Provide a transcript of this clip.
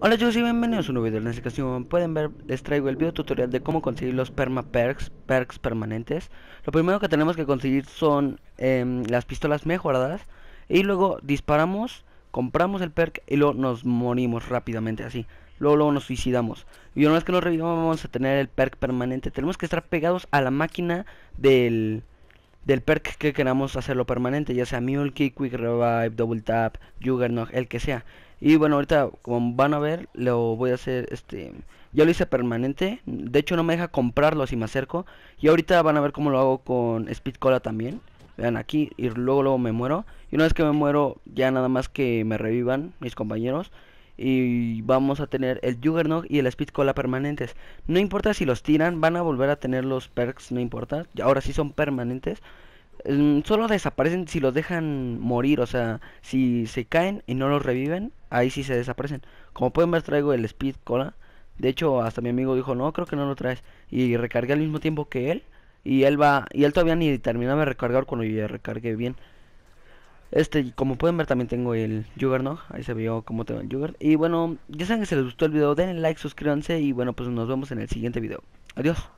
Hola chicos y bienvenidos a un nuevo video, en esta ocasión pueden ver, les traigo el video tutorial de cómo conseguir los perma perks, perks permanentes Lo primero que tenemos que conseguir son em, las pistolas mejoradas Y luego disparamos, compramos el perk y luego nos morimos rápidamente así Luego, luego nos suicidamos Y una vez que nos revivamos vamos a tener el perk permanente Tenemos que estar pegados a la máquina del, del perk que queramos hacerlo permanente, ya sea Mule Kick, Quick Revive, Double Tap, Juggernaut, el que sea. Y bueno, ahorita como van a ver, lo voy a hacer este ya lo hice permanente, de hecho no me deja comprarlo si me acerco y ahorita van a ver cómo lo hago con Speed Cola también. Vean aquí y luego luego me muero y una vez que me muero ya nada más que me revivan mis compañeros y vamos a tener el Juggernaut y el Speed Cola permanentes. No importa si los tiran, van a volver a tener los perks, no importa. Ahora sí son permanentes. Mm, solo desaparecen si los dejan morir, o sea, si se caen y no los reviven, ahí sí se desaparecen. Como pueden ver traigo el Speed Cola. De hecho, hasta mi amigo dijo, no, creo que no lo traes. Y recargué al mismo tiempo que él. Y él va, y él todavía ni terminaba de recargar cuando yo ya recargué bien. Este, como pueden ver también tengo el no, ahí se vio cómo tengo el Juggernaut. Y bueno, ya saben que si les gustó el video, denle like, suscríbanse y bueno, pues nos vemos en el siguiente video. Adiós.